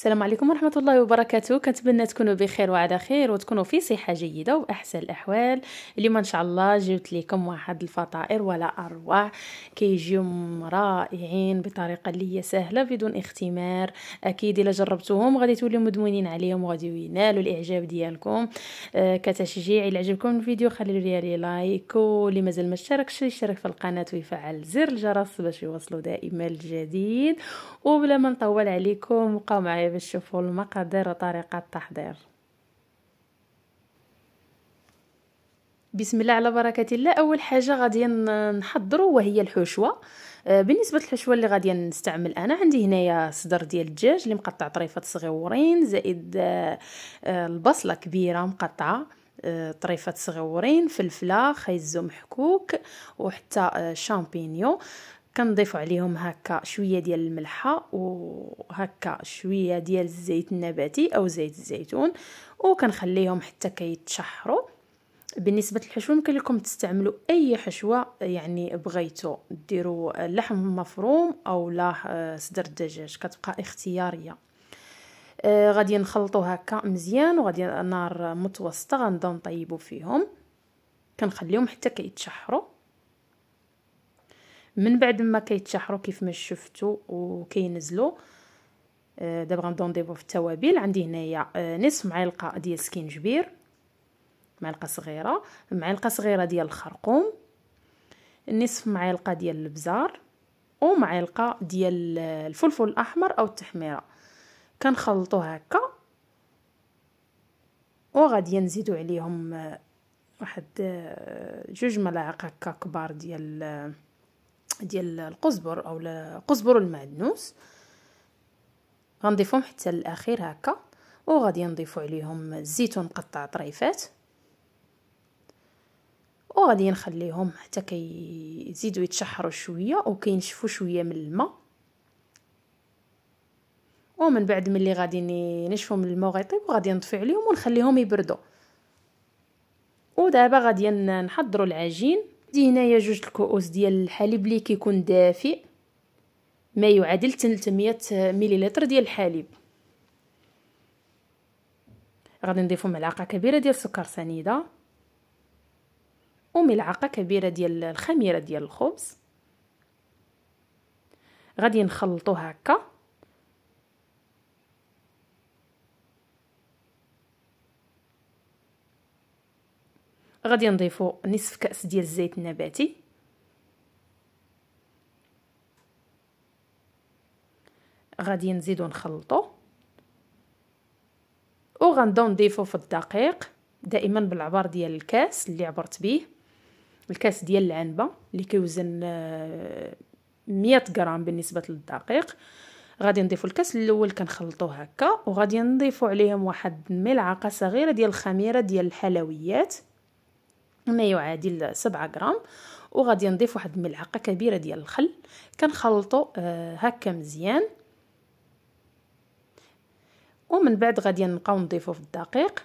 السلام عليكم ورحمة الله وبركاته كنتمنى تكونوا بخير وعلى خير وتكونوا في صحة جيدة وأحسن الأحوال اليوم إن شاء الله جبت لكم واحد الفطائر ولا أروع كيجيو رائعين بطريقة اللي هي سهلة بدون اختمار أكيد إلا جربتوهم غادي توليو مدمنين عليهم وغادي ينالوا الإعجاب ديالكم آه، كتشجيع إلا عجبكم الفيديو خليو لي لايك واللي مازال ما اشتركش يشترك في القناة ويفعل زر الجرس باش يوصلوا دائما الجديد وبلا ما نطول عليكم بقاو معايا باش تشوفوا المقادير وطريقه التحضير بسم الله على بركه الله اول حاجه غادي نحضروا وهي الحشوه آه، بالنسبه للحشوه اللي غادي نستعمل انا عندي هنايا صدر ديال الدجاج اللي مقطع طريفات صغيورين زائد آه، آه، البصله كبيره مقطعه طريفات صغيورين فلفله خيزو محكوك وحتى شامبينيون كنضيف عليهم هكا شويه ديال الملحه وهكا شويه ديال الزيت النباتي او زيت الزيتون وكنخليهم حتى كيتشحروا بالنسبه للحشوه يمكن لكم تستعملوا اي حشوه يعني بغيتو ديروا لحم مفروم او لا آه، صدر الدجاج كتبقى اختياريه آه، غادي نخلطو هكا مزيان وغادي نار متوسطه غنبداو نطيبو فيهم كنخليهم حتى كيتشحروا من بعد ما كيتشحروا كيف ما شفتوا وكينزلوا آه، دابا غنضونديبو في التوابل عندي هنايا آه، نصف معلقه ديال سكينجبير معلقه صغيره معلقه صغيره ديال الخرقوم نصف معلقه ديال البزار ومعلقه ديال الفلفل الاحمر او التحميره كنخلطو هكا وغادي نزيدو عليهم آه، واحد جوج ملاعق هكا كبار ديال ديال القزبر او القزبر المعدنوس غنضيفهم حتى الاخير هكا وغادي نضيفو عليهم الزيتون مقطع طريفات وغادي نخليهم حتى كيزيدو يتشحروا شويه وكينشفوا شويه من الماء ومن بعد ملي غادي نشفوا من الماء وغيطيب غادي نطفي عليهم ونخليهم يبردوا ودابا غادي نحضروا العجين دي هنايا جوج الكؤوس ديال الحليب اللي كيكون دافئ ما يعادل 300 مليلتر ديال الحليب غادي نضيفو ملعقه كبيره ديال السكر سنيده وملعقه كبيره ديال الخميره ديال الخبز غادي نخلطو هكا غادي نضيفو نصف كاس ديال الزيت النباتي غادي نزيدو نخلطو وغنبداو نضيفو في الدقيق دائما بالعبار ديال الكاس اللي عبرت به الكاس ديال العنبه اللي كيوزن 100 آه، غرام بالنسبه للدقيق غادي نضيفو الكاس الاول كنخلطو هكا وغادي نضيفو عليهم واحد ملعقه صغيره ديال الخميره ديال الحلويات ما يعادل 7 غرام وغادي نضيف واحد الملعقه كبيره ديال الخل كنخلطو آه، هكا مزيان ومن بعد غادي نبقاو نضيفو في الدقيق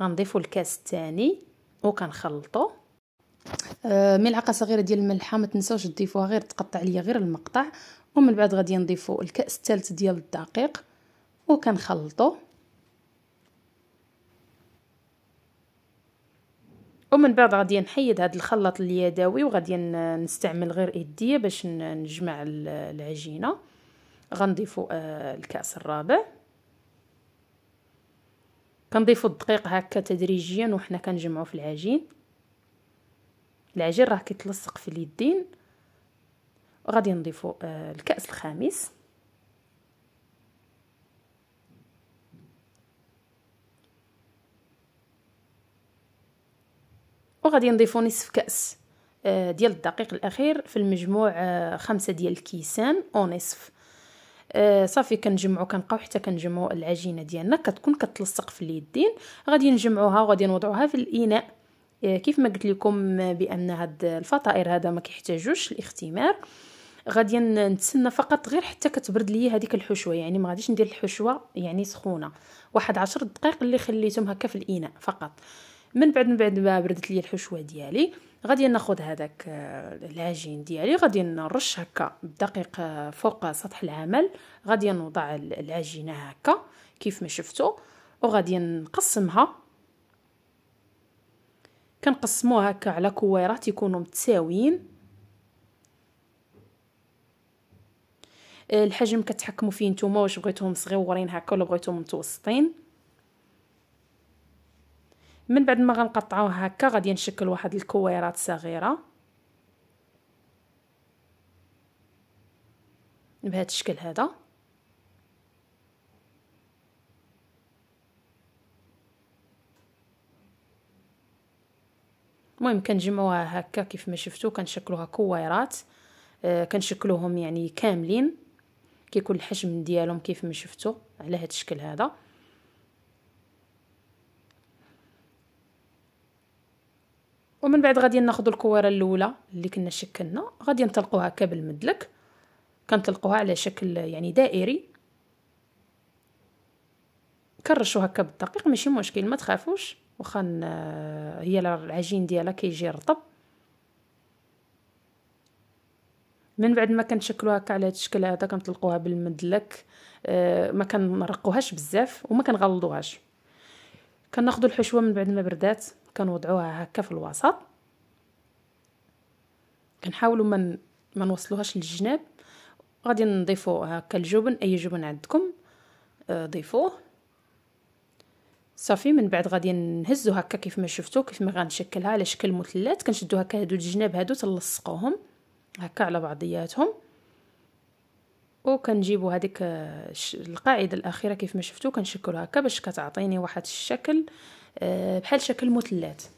غنضيفو الكاس الثاني وكنخلطو آه، ملعقه صغيره ديال الملحه ما تنساوش تضيفوها غير تقطع ليا غير المقطع ومن بعد غادي نضيفو الكاس الثالث ديال الدقيق وكنخلطو ومن بعد غادي نحيد هذا الخلاط اليدوي وغادي نستعمل غير ايديا باش نجمع العجينه غنضيفوا آه، الكاس الرابع كنضيفوا الدقيق هكا تدريجيا وحنا كنجمعوا في العجين العجين راه كيتلصق في اليدين وغادي نضيفوا آه، الكاس الخامس وغادي نضيفو نصف كاس آه، ديال الدقيق الاخير في المجموع آه، خمسة ديال الكيسان ونصف آه صافي كنجمعو كنبقاو حتى كنجمعو العجينه ديالنا كتكون كتلصق في اليدين غادي نجمعوها وغادي نوضعوها في الاناء آه، كيف ما قلت لكم بان هاد الفطائر هذا ما كيحتاجوش الاختمار غادي نتسنى فقط غير حتى كتبرد لي هذيك الحشوه يعني ما غاديش ندير الحشوه يعني سخونه واحد عشر دقائق اللي خليتهم هكا في الاناء فقط من بعد من بعد ما بردت لي الحشوه ديالي غادي ناخذ هذاك آه، العجين ديالي غادي نرش هكا بدقيق آه، فوق سطح العمل غادي نوضع العجينه هكا كيف ما شفتوا وغادي نقسمها كنقسموها هكا على كويرات يكونوا متساويين آه، الحجم كتحكموا فيه نتوما واش بغيتوهم صغيورين هكا ولا بغيتوهم متوسطين من بعد ما غنقطعوها هكا غادي نشكل واحد الكويرات صغيره بهذا الشكل هذا المهم كنجمعوها هكا كيف ما شفتوا كنشكلوها كويرات آه، كنشكلوهم يعني كاملين كيكون الحجم ديالهم كيف ما شفتوا على هذا الشكل هذا ومن بعد غادي ناخذ الكواره الاولى اللي كنا شكلنا غادي نطلقوها هكا بالمدلك كنطلقوها على شكل يعني دائري كنرشو هكا بالدقيق ماشي مشكل ما تخافوش واخا هي العجين ديالها كيجي رطب من بعد ما كنشكلوها هكا على هذا الشكل هذا كنطلقوها بالمدلك آه ما كنرقوهاش بزاف وما كنغلضوهاش كناخذوا الحشوه من بعد ما بردات كنوضعوها هكا في الوسط كنحاولوا ما ما نوصلوهاش للجناب غادي نضيفو هكا الجبن اي جبن عندكم آه، ضيفوه صافي من بعد غادي نهزو هكا كيف ما شفتو كيف ما غنشكلها على شكل مثلث كنشدو هكا هادو الجناب هادو تنلصقوهم هكا على بعضياتهم وكنجيبو هذيك آه، القاعده الاخيره كيف ما شفتو كنشكلها هكا باش كتعطيني واحد الشكل آه آه، بحال شكل مثلث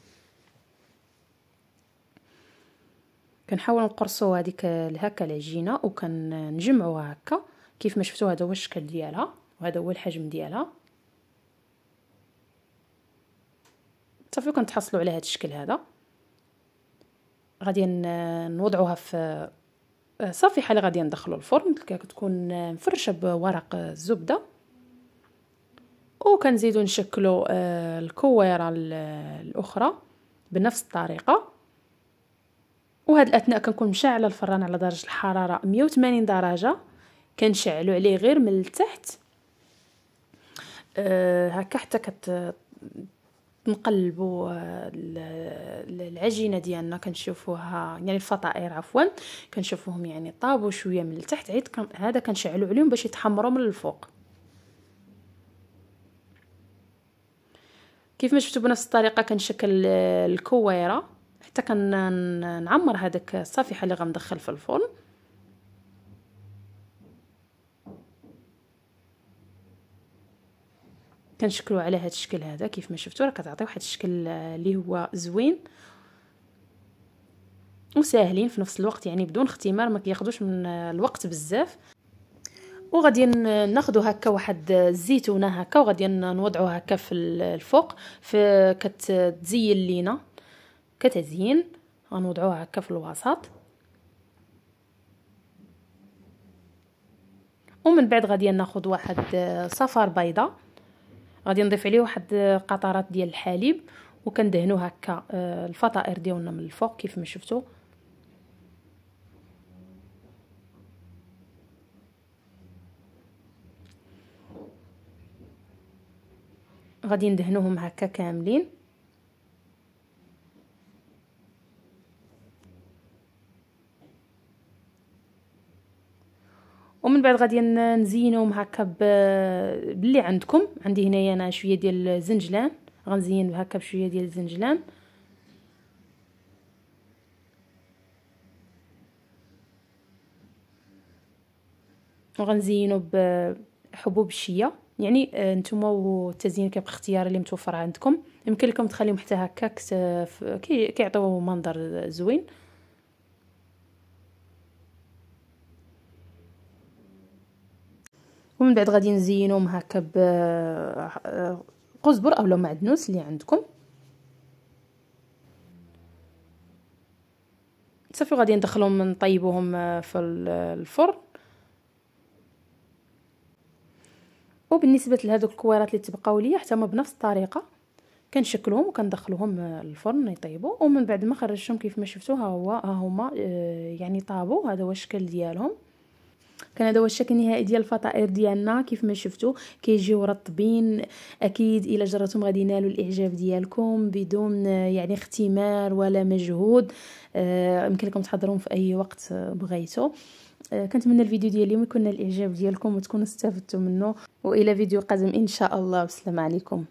كنحاول نقرصو هذيك هكا العجينه وكنجمعوها هكا كيف ما شفتوا هذا هو الشكل ديالها وهذا هو الحجم ديالها صافي كنتحصلوا على هذا الشكل هذا غادي نوضعوها في صافي حاله غادي ندخلو الفرن كتكون مفرشه بورق الزبده وكنزيدو نشكلو آه، الكويره الاخرى بنفس الطريقه وهاد الاثناء كنكون مشعله الفران على درجه الحراره 180 درجه كنشعلو عليه غير من التحت آه، هكا حتى كت نقلبوا آه، العجينه ديالنا كنشوفوها يعني الفطائر عفوا كنشوفوهم يعني طابوا شويه من التحت عيد هذا كنشعلو عليهم باش يتحمروا من الفوق كيف ما شفتوا بنفس الطريقه كنشكل الكويره حتى كنعمر هذاك الصفيحه اللي غندخل في الفرن كنشكلو على هذا الشكل هذا كيف ما شفتوا راه كتعطي واحد الشكل اللي هو زوين وساهلين في نفس الوقت يعني بدون اختمار ما كياخذوش من الوقت بزاف وغادي ناخذوا هكا واحد الزيتونه هكا وغادي نوضعوا هكا في الفوق في كتزين لينا كتزين غنوضعوها هكا في الوسط ومن بعد غادي ناخذ واحد آه، صفار بيضه غادي نضيف عليه واحد آه، قطرات ديال الحليب وكندهنوا هكا آه، الفطائر ديالنا من الفوق كيف ما شفتوا غادي ندهنوهم هكا كاملين ومن بعد غادي نزينهم هكا باللي عندكم عندي هنايا انا شويه ديال الزنجلان غنزين هكا بشويه ديال الزنجلان وغنزينو بحبوب الشيا يعني آه، نتوما والتزيين كيبقى اختياري اللي متوفر عندكم يمكن لكم تخليهم حتى هكاك كيعطيو منظر زوين ومن بعد غادي نزينهم هكا ب آه، قزبر اولا معدنوس اللي عندكم صافي غادي ندخلهم نطيبوهم آه، في الفرن وبالنسبه لهذوك الكويرات اللي تبقاو ليا حتى هما بنفس الطريقه كنشكلهم وكندخلهم الفرن يطيبوا ومن بعد ما خرجتهم كيف ما شفتوا ها هو ها هما آه، يعني طابوا هذا هو الشكل ديالهم كان هذا هو الشكل النهائي ديال الفطائر ديالنا كيف ما شفتوا كيجيو رطبين اكيد الا جرتهم غادي ينالوا الاعجاب ديالكم بدون آه، يعني اختمار ولا مجهود آه، يمكن لكم تحضرهم في اي وقت بغيتو آه، كنتمنى الفيديو ديال اليوم يكون الاعجاب ديالكم وتكونوا استفدتوا منه والى فيديو قادم ان شاء الله والسلام عليكم